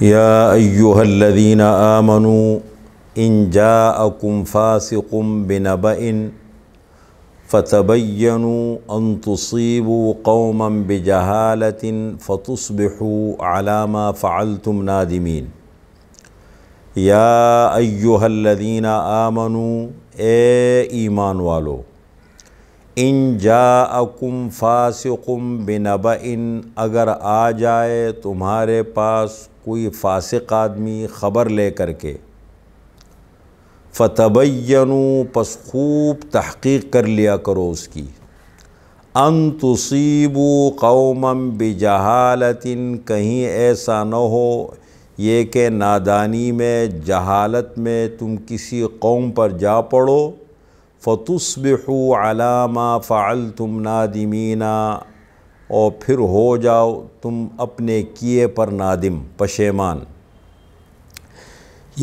يا ايها الذين امنوا ان جاءكم فاسق بنبأ فتبينوا ان تصيبوا قوما بجهاله فتصبحوا على ما فعلتم نادمين يا ايها الذين امنوا أي إيمان والو इन जाकुम फासिकुम बिनबा इन अगर आ जाए तुम्हारे पास कोई फासिक आदमी ख़बर ले करके फ़तबयनु पस खूब तहकीक कर लिया करो उसकी अन तुसीबू कौमम बिजहालतिन कहीं ऐसा न हो ये कि नादानी में जहालत में तुम किसी कौम पर जा पड़ो फ़तुसबिहु अलामा फ़ाल तुम नादिमीना और फिर हो जाओ तुम अपने किए पर नादिम पशेमान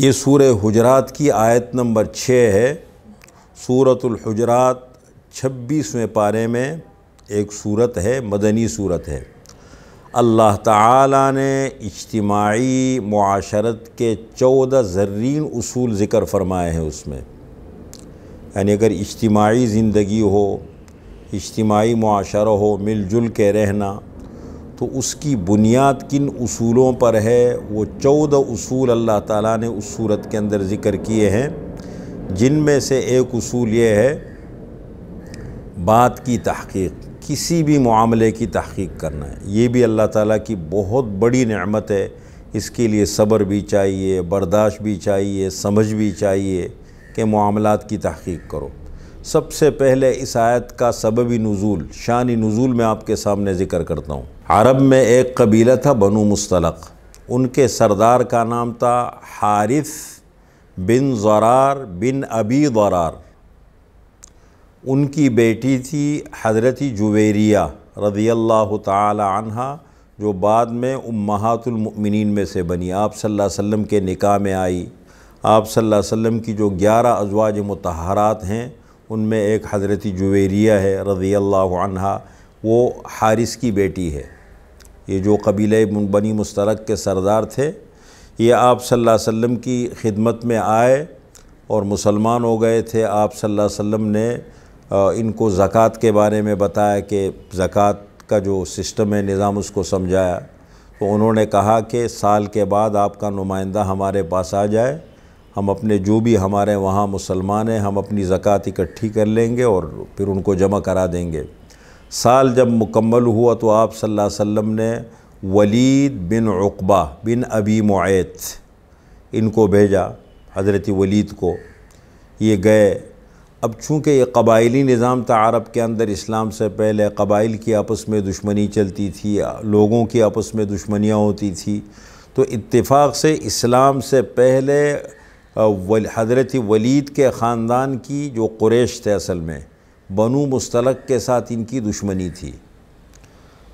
ये सूर हजरात की आयत नंबर छः है सूरतुलहजरात छब्बीसवें पारे में एक सूरत है मदनी सूरत है अल्लाह ताला ने इज्तमाही माशरत के चौदह ज़र्रीन उसूल ज़िक्र फ़रमाए हैं उसमें यानी अगर इज्तमाही ज़िंदगी हो इज्तमाही माशरा हो मिलजुल के रहना तो उसकी बुनियाद किन असूलों पर है वो चौदह असूल अल्लाह ताला ने उस सूरत के अंदर ज़िक्र किए हैं जिनमें से एक असूल ये है बात की तहकीक किसी भी मामले की तहकीक करना है ये भी अल्लाह ताला की बहुत बड़ी नमत है इसके लिए सब्र भी चाहिए बर्दाश्त भी चाहिए समझ भी चाहिए के मामला की तहकीक करो सबसे पहले इस आयत का सबबी नज़ुल शानी नज़ुल में आपके सामने ज़िक्र करता हूँ अरब में एक कबीला था बनु मुस्तलक उनके सरदार का नाम था हारिस बिन ज़रार बिन अबी दरार उनकी बेटी थी हजरती जुवेरिया रदी अल्लाह तह जो बाद में उम्मातुलमिन में से बनी आप सल्लल्लाहु अलैहि वसल्लम के निकाह में आई आप सल्लल्लाहु अलैहि वसल्लम की जो ग्यारह अजवाज मतहरात हैं उनमें एक हज़रती जुवेरिया है रज़ी अल्लाह वो हारिस की बेटी है ये जो कबीले बनी मुस्तरक के सरदार थे ये आप सल्लल्लाहु अलैहि वसल्लम की खिदमत में आए और मुसलमान हो गए थे आप सल्लल्लाहु अलैहि वसल्लम ने इनको ज़क़़त के बारे में बताया कि ज़क़़त का जो सिस्टम है निज़ाम उसको समझाया तो उन्होंने कहा कि साल के बाद आपका नुमाइंदा हमारे पास आ जाए हम अपने जो भी हमारे वहाँ मुसलमान हैं हम अपनी ज़क़़त इकट्ठी कर लेंगे और फिर उनको जमा करा देंगे साल जब मुकम्मल हुआ तो आप सल्लल्लाहु अलैहि वसल्लम ने वलीद बिन उकबा बिन अबी मुत इनको भेजा हज़रत वलीद को ये गए अब चूँकि ये कबाइली निज़ाम था अरब के अंदर इस्लाम से पहले कबाइल की आपस में दुश्मनी चलती थी लोगों की आपस में दुश्मनियाँ होती थी तो इत्तेफाक से इस्लाम से पहले हज़रत वलीद के ख़ानदान की जो क्रैश थे असल में बनु मुस्तलक के साथ इनकी दुश्मनी थी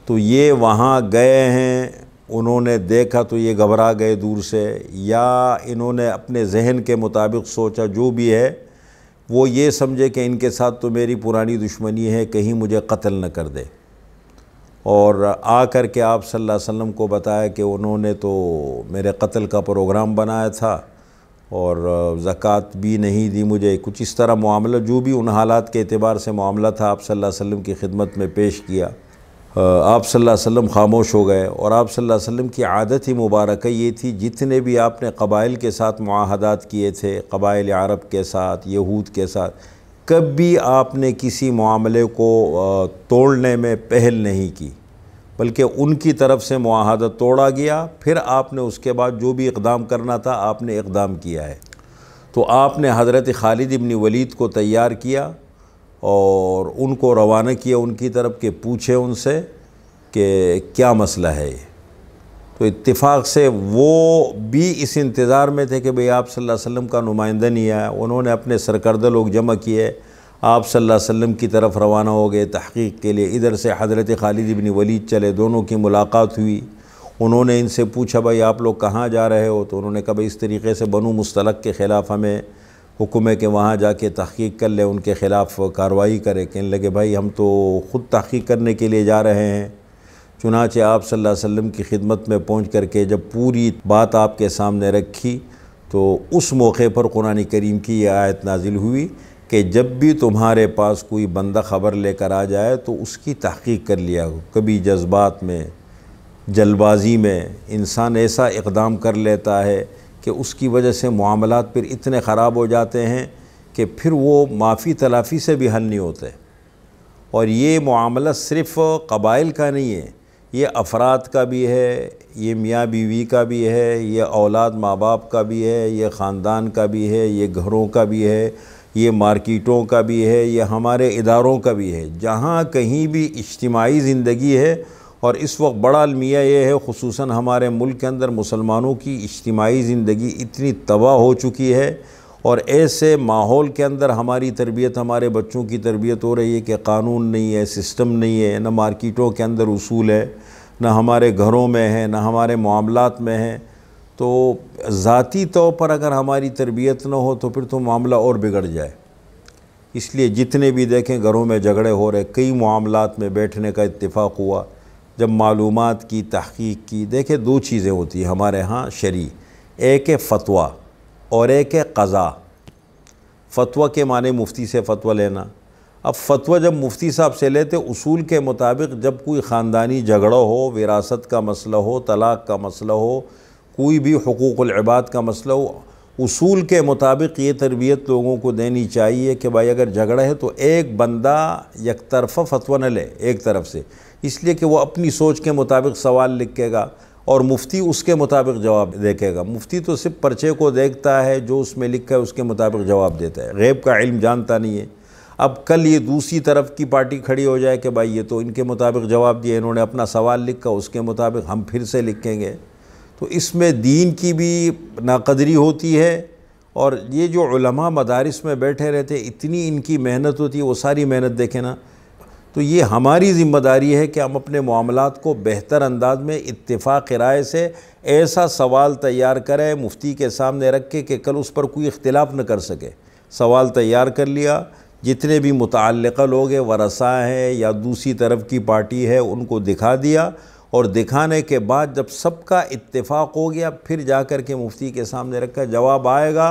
तो ये वहाँ गए हैं उन्होंने देखा तो ये घबरा गए दूर से या इन्होंने अपने जहन के मुताबिक सोचा जो भी है वो ये समझे कि इनके साथ तो मेरी पुरानी दुश्मनी है कहीं मुझे कत्ल न कर दे और आ कर के आप सल्लल्लाहु अलैहि वसल्लम को बताया कि उन्होंने तो मेरे कत्ल का प्रोग्राम बनाया था और ज़क़़त भी नहीं दी मुझे कुछ इस तरह मामला जो भी उन हालात के अतबार से मामला था आप सल्लल्लाहु अलैहि वसल्लम की खिदमत में पेश किया आप सल्लल्लाहु अलैहि वसल्लम खामोश हो गए और आप सल्लल्लाहु अलैहि वसल्लम की आदत ही मुबारक ये थी जितने भी आपने कबाइल के साथ माहदात किए थे कबाइल अरब के साथ यहूद के साथ कभी आपने किसी मामले को तोड़ने में पहल नहीं की बल्कि उनकी तरफ से माहदत तोड़ा गया फिर आपने उसके बाद जो भी इकदाम करना था आपने इकदाम किया है तो आपने हज़रत खालिद इबन वलीद को तैयार किया और उनको रवाना किया उनकी तरफ के पूछे उनसे कि क्या मसला है तो इत्तेफाक से वो भी इस इंतज़ार में थे कि भाई आप सल्लल्लाहु अलैहि वसल्लम का नुमाइंदा नहीं आया उन्होंने अपने सरकर्द लोग जमा किए आप सल्लल्लाहु अलैहि वसल्लम की तरफ रवाना हो गए तहकीक के लिए इधर से हज़रत खालिद इबन वलीद चले दोनों की मुलाकात हुई उन्होंने इनसे पूछा भाई आप लोग कहाँ जा रहे हो तो उन्होंने कहा भाई इस तरीके से बनु मुस्तलक के ख़िलाफ़ हमें हुक्म है कि वहाँ जाके तहकीक कर ले उनके ख़िलाफ़ कार्रवाई करें कहने लगे भाई हम तो ख़ुद तहकीक करने के लिए जा रहे हैं चुनाचे आप सल्लल्लाहु अलैहि वसल्लम की खिदमत में पहुँच कर के जब पूरी बात आपके सामने रखी तो उस मौके पर कुरान करीम की यह आयत नाजिल हुई कि जब भी तुम्हारे पास कोई बंदा ख़बर लेकर आ जाए तो उसकी तहकीक कर लिया हो कभी जज्बात में जल्दबाजी में इंसान ऐसा इकदाम कर लेता है कि उसकी वजह से मामला फिर इतने ख़राब हो जाते हैं कि फिर वो माफ़ी तलाफ़ी से भी हल नहीं होते और ये मामला सिर्फ़ कबाइल का नहीं है ये अफराद का भी है ये मियाँ बीवी का भी है ये औलाद माँ बाप का भी है ये ख़ानदान का भी है ये घरों का भी है ये मार्केटों का भी है ये हमारे इदारों का भी है जहाँ कहीं भी इज्तमाही ज़िंदगी है और इस वक्त बड़ा अलमिया ये है खसूस हमारे मुल्क के अंदर मुसलमानों की इज्तमाही ज़िंदगी इतनी तबाह हो चुकी है और ऐसे माहौल के अंदर हमारी तरबियत हमारे बच्चों की तरबियत हो रही है कि कानून नहीं है सिस्टम नहीं है न मार्केटों के अंदर उसूल है ना हमारे घरों में है ना हमारे मामलों में है तो ज़ाती तौर पर अगर हमारी तरबियत ना हो तो फिर तो मामला और बिगड़ जाए इसलिए जितने भी देखें घरों में झगड़े हो रहे कई मामलों में बैठने का इत्तेफाक हुआ जब मालूम की तहकीक की देखें दो चीज़ें होती हैं हमारे यहाँ शरी एक है फतवा और एक है कज़ा फतवा के माने मुफ्ती से फतवा लेना अब फतवा जब मुफ्ती साहब से लेते उसूल के मुताबिक जब कोई ख़ानदानी झगड़ा हो विरासत का मसला हो तलाक़ का मसला हो कोई भी हकूक़बाद का मसला हो उसूल के मुताबिक ये तरबियत लोगों को देनी चाहिए कि भाई अगर झगड़ा है तो एक बंदा एक तरफा फतवा न ले एक तरफ से इसलिए कि वह अपनी सोच के मुताबिक सवाल लिखेगा और मुफ्ती उसके मुताबिक जवाब देखेगा मुफ्ती तो सिर्फ पर्चे को देखता है जो उसमें लिखा है उसके मुताबिक जवाब देता है गैब का इल्म जानता नहीं है अब कल ये दूसरी तरफ की पार्टी खड़ी हो जाए कि भाई ये तो इनके मुताबिक जवाब दिए इन्होंने अपना सवाल लिखा उसके मुताबिक हम फिर से लिखेंगे तो इसमें दीन की भी नाकदरी होती है और ये जो उलमा मदारस में बैठे रहते इतनी इनकी मेहनत होती है वो सारी मेहनत देखें ना तो ये हमारी ज़िम्मेदारी है कि हम अपने मामला को बेहतर अंदाज में इतफा राय से ऐसा सवाल तैयार करें मुफ्ती के सामने रख के कि कल उस पर कोई इख्तलाफ न कर सके सवाल तैयार कर लिया जितने भी मुतल लोग हैं वरसा हैं या दूसरी तरफ की पार्टी है उनको दिखा दिया और दिखाने के बाद जब सबका इत्तेफाक हो गया फिर जा कर के मुफ्ती के सामने रखा जवाब आएगा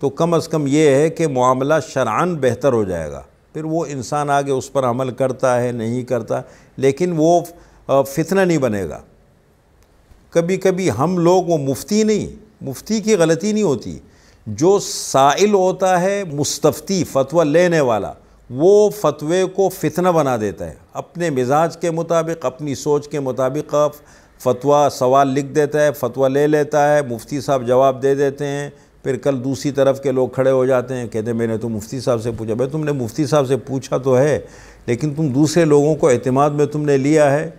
तो कम अज़ कम ये है कि मामला शरान बेहतर हो जाएगा फिर वो इंसान आगे उस पर अमल करता है नहीं करता लेकिन वो फितना नहीं बनेगा कभी कभी हम लोग वो मुफ्ती नहीं मुफ्ती की गलती नहीं होती जो साइल होता है मुस्तफ़ी फतवा लेने वाला वो फतवे को फितना बना देता है अपने मिजाज के मुताबिक अपनी सोच के मुताबिक फतवा सवाल लिख देता है फतवा ले लेता है मुफ्ती साहब जवाब दे देते हैं फिर कल दूसरी तरफ के लोग खड़े हो जाते हैं कहते हैं मैंने तो मुफ्ती साहब से पूछा भाई तुमने मुफ्ती साहब से पूछा तो है लेकिन तुम दूसरे लोगों को अहतमाद में तुमने लिया है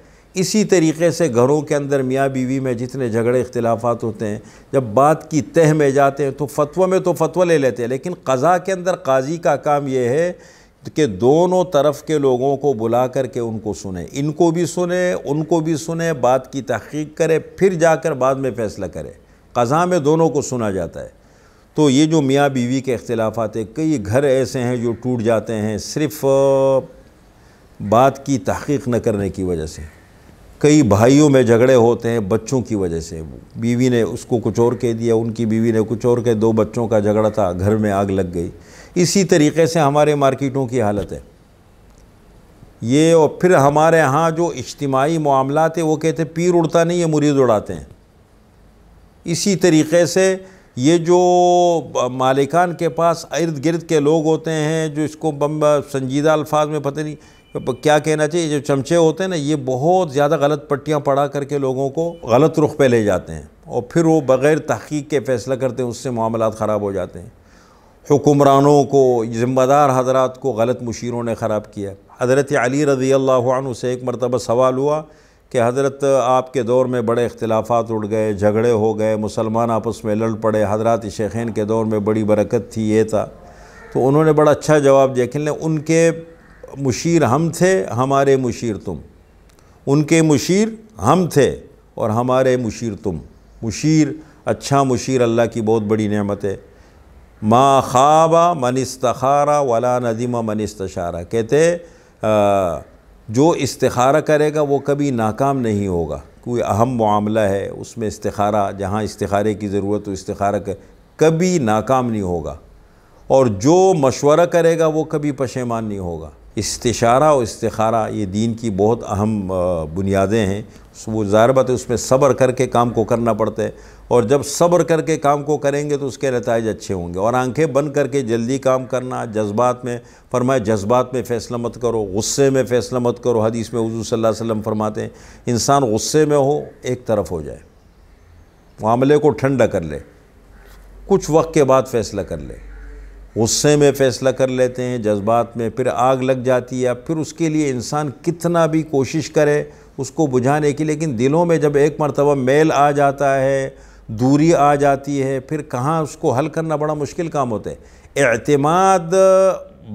इसी तरीके से घरों के अंदर मियाँ बीवी में जितने झगड़े इख्तिलाफात होते हैं जब बात की तह में जाते हैं तो फतवा में तो फतवा ले लेते हैं लेकिन कज़ा के अंदर काजी का काम यह है कि दोनों तरफ के लोगों को बुला कर के उनको सुने इनको भी सुने उनको भी सुने बात की तहकीक करे फिर जाकर बाद में फ़ैसला करे कज़ा में दोनों को सुना जाता है तो ये जो मियाँ बीवी के अख्तिलाफ़ हैं कई घर ऐसे हैं जो टूट जाते हैं सिर्फ़ बात की तहकीक न करने की वजह से कई भाइयों में झगड़े होते हैं बच्चों की वजह से बीवी ने उसको कुछ और कह दिया उनकी बीवी ने कुछ और कह दो बच्चों का झगड़ा था घर में आग लग गई इसी तरीके से हमारे मार्केटों की हालत है ये और फिर हमारे यहाँ जो इज्तमाही मामला थे वो कहते पीर उड़ता नहीं ये मुरीद उड़ाते हैं इसी तरीके से ये जो मालिकान के पास इर्द गिर्द के लोग होते हैं जो इसको बम संजीदा अल्फाज में पता नहीं क्या कहना चाहिए जो चमचे होते हैं ना ये बहुत ज़्यादा गलत पट्टियाँ पढ़ा करके लोगों को गलत रुख पे ले जाते हैं और फिर वो बग़ैर तहकीक के फ़ैसला करते हैं उससे मामला ख़राब हो जाते हैं हुकुमरानों को ज़िम्मेदार हजरात को गलत मुशीरों ने ख़राब किया हज़रत अली रज़ी अल्लाह से एक मरतबा सवाल हुआ कि हज़रत आपके दौर में बड़े अख्तिलाफ़ उड़ गए झगड़े हो गए मुसलमान आपस में लड़ पड़े हजरत शेखैन के दौर में बड़ी बरकत थी ये था तो उन्होंने बड़ा अच्छा जवाब दिया कि उनके मुशीर हम थे हमारे मुशीर तुम उनके मुशीर हम थे और हमारे मुशीर तुम मुशीर अच्छा मुशीर अल्लाह की बहुत बड़ी नेमत है मा ख़ाबा मनस्तखारा वला नदीमा मनस्तशारा कहते जो इस्तारा करेगा वो कभी नाकाम नहीं होगा कोई अहम मामला है उसमें इस्तारा जहाँ इस्तारे की ज़रूरत हो इस्तारा कर कभी नाकाम नहीं होगा और जो मशवरा करेगा वो कभी पशेमान नहीं होगा इस्तारा और इस्तारा ये दीन की बहुत अहम बुनियादें हैं वो ज़ाहिर बात है उसमें सब्र करके काम को करना पड़ता है और जब सब्र करके काम को करेंगे तो उसके नतज अच्छे होंगे और आंखें बंद करके जल्दी काम करना जज्बात में फरमाए जज्बात में फ़ैसला मत करो गुस्से में फ़ैसला मत करो हदीस में हजू सल्ला वसम फरमाते हैं इंसान गुस्से में हो एक तरफ हो जाए मामले को ठंडा कर ले कुछ वक्त के बाद फ़ैसला कर ले गुस्से में फ़ैसला कर लेते हैं जज्बात में फिर आग लग जाती है फिर उसके लिए इंसान कितना भी कोशिश करे उसको बुझाने की लेकिन दिलों में जब एक मरतबा मेल आ जाता है दूरी आ जाती है फिर कहाँ उसको हल करना बड़ा मुश्किल काम होता है अतमाद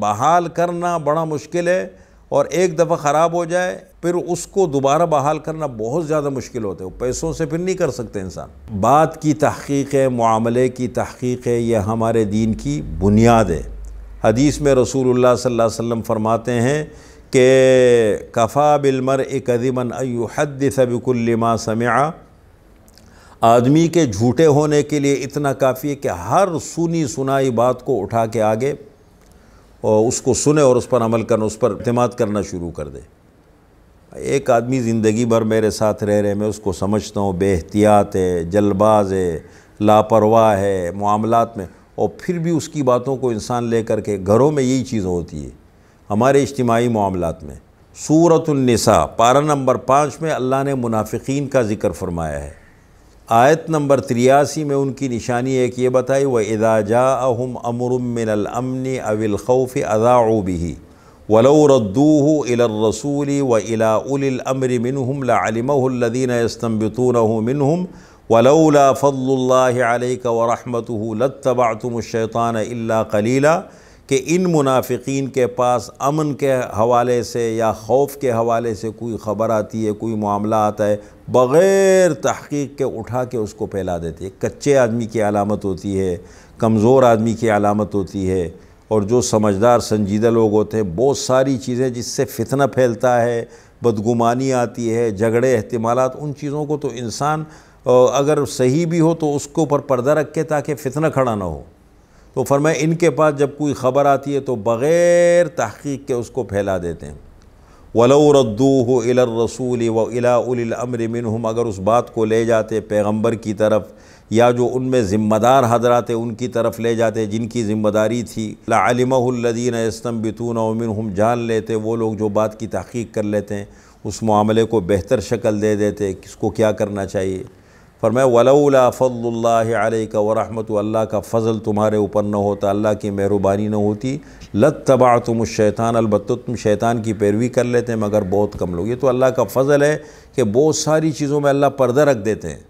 बहाल करना बड़ा मुश्किल है और एक दफ़ा ख़राब हो जाए फिर उसको दोबारा बहाल करना बहुत ज़्यादा मुश्किल होता है पैसों से फिर नहीं कर सकते इंसान बात की तहकीक है मामले की तहकीक है यह हमारे दीन की बुनियाद है हदीस में रसूल सल्लम फरमाते हैं कि कफ़ा बिलमर एक कदमन अयुहद सबकुल्लिमा समिया आदमी के झूठे होने के लिए इतना काफ़ी है कि हर सुनी सुनाई बात को उठा के आगे और उसको सुने और उस पर अमल करना उस पर अतमाद करना शुरू कर दे एक आदमी ज़िंदगी भर मेरे साथ रह रहे मैं उसको समझता हूँ बेहतियात है जल्दबाज है लापरवाह है मामलात में और फिर भी उसकी बातों को इंसान ले कर के घरों में यही चीज़ होती है हमारे इज्तमाही मामलात में सूरतुलनिसा पारा नंबर पाँच में अल्लाह ने मुनाफिकीन का ज़िक्र फरमाया है آیت نمبر 83 میں ان کی نشانی ہے یہ بتائی وَإِذَا جَاءَهُمْ أَمْرٌ مِّنَ الْأَمْنِ أَوِ الْخَوْفِ أَذَاعُوا بِهِ وَلَوْ رَدُّوهُ إِلَى الرَّسُولِ وَإِلَى أُولِي الْأَمْرِ مِنْهُمْ لَعَلِمَهُ الَّذِينَ يَسْتَنْبِطُونَهُ مِنْهُمْ وَلَوْلَا فَضْلُ اللَّهِ عَلَيْكَ وَرَحْمَتُهُ لَاتَّبَعْتُمُ الشَّيْطَانَ إِلَّا قَلِيلًا कि इन मुनाफिकीन के पास अमन के हवाले से या खौफ के हवाले से कोई ख़बर आती है कोई मामला आता है बग़ैर तहकीक के उठा के उसको फैला देते हैं कच्चे आदमी की अलामत होती है कमज़ोर आदमी की अलामत होती है और जो समझदार संजीदा लोग होते हैं बहुत सारी चीज़ें जिससे फितना फैलता है बदगुमानी आती है झगड़े अहतमाल उन चीज़ों को तो इंसान अगर सही भी हो तो उसके ऊपर पर्दा रखे ताकि फितना खड़ा ना हो तो फरमाए इनके पास जब कोई ख़बर आती है तो बग़ैर तहकीक के उसको फैला देते हैं वलो रद्दू हो इलर रसूल व मिन हम अगर उस बात को ले जाते पैगम्बर की तरफ या जो उनमें ज़िम्मेदार हजरात उनकी तरफ ले जाते जिनकी ज़िम्मेदारी थी लालिमदीन उमिन हम जान लेते वो लोग जो बात की तहकीक कर लेते हैं उस मामले को बेहतर शक्ल दे देते किसको क्या करना चाहिए फरमाया वलौला का वरहमत अल्लाह का फ़ल तुम्हारे ऊपर न होता अल्लाह की मेहरबानी न होती लत तबा तुम शैतान अलबत् तुम शैतान की पैरवी कर लेते हैं मगर बहुत कम लोग ये तो अल्लाह का फ़ल है कि बहुत सारी चीज़ों में अल्लाह पर्दा रख देते हैं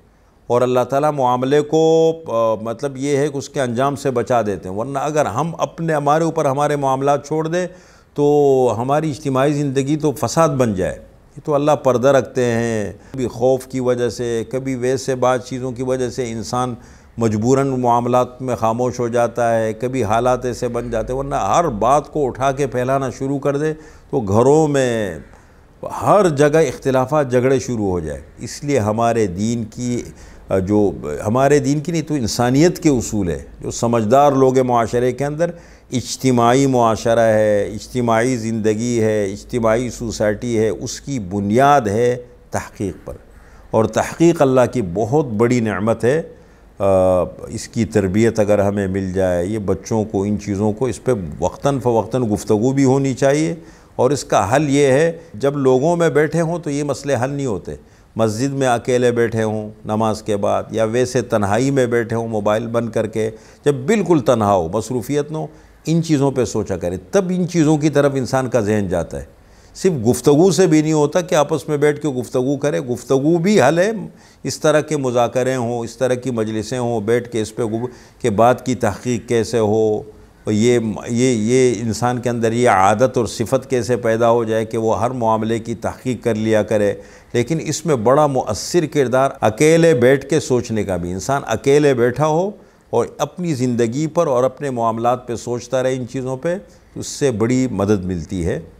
और अल्लाह ताली मामले को आ, मतलब ये है कि उसके अंजाम से बचा देते हैं वरना अगर हम अपने हमारे ऊपर हमारे मामला छोड़ दें तो हमारी इज्तमाही ज़िंदगी तो फसाद बन जाए ये तो अल्लाह पर्दा रखते हैं कभी खौफ की वजह से कभी वैसे बात चीज़ों की वजह से इंसान मजबूरन मामलों में खामोश हो जाता है कभी हालात ऐसे बन जाते हैं वरना हर बात को उठा के फैलाना शुरू कर दे तो घरों में हर जगह इख्तलाफा झगड़े शुरू हो जाए इसलिए हमारे दीन की जो हमारे दीन की नहीं तो इंसानियत के असूल है जो समझदार लोग हैं माशरे के अंदर इज्तमाही माशरा है इज्तमाही ज़िंदगी है इज्तमाही सोसाइटी है उसकी बुनियाद है तहक़ीक पर और तहक़ीक अल्लाह की बहुत बड़ी नमत है आ, इसकी तरबियत अगर हमें मिल जाए ये बच्चों को इन चीज़ों को इस पर वक्ता फ़वक्ता गुफ्तु भी होनी चाहिए और इसका हल ये है जब लोगों में बैठे हों तो ये मसले हल नहीं होते मस्जिद में अकेले बैठे हों नमाज के बाद या वैसे तन्हाई में बैठे हों मोबाइल बंद करके जब बिल्कुल तन्हा हो मसरूफियत न हो इन चीज़ों पे सोचा करें तब इन चीज़ों की तरफ इंसान का जहन जाता है सिर्फ गुफ्तु से भी नहीं होता कि आपस में बैठ के गुफ्तु करें गुफ्तु भी हल है इस तरह के मुजाकरें हों इस तरह की मजलिसें हों बैठ के इस पर के बाद की तहकीक कैसे हो और ये ये ये इंसान के अंदर ये आदत और सिफत कैसे पैदा हो जाए कि वो हर मामले की तहकीक कर लिया करे लेकिन इसमें बड़ा मौसर किरदार अकेले बैठ के सोचने का भी इंसान अकेले बैठा हो और अपनी ज़िंदगी पर और अपने मामला पर सोचता रहे इन चीज़ों पर तो उससे बड़ी मदद मिलती है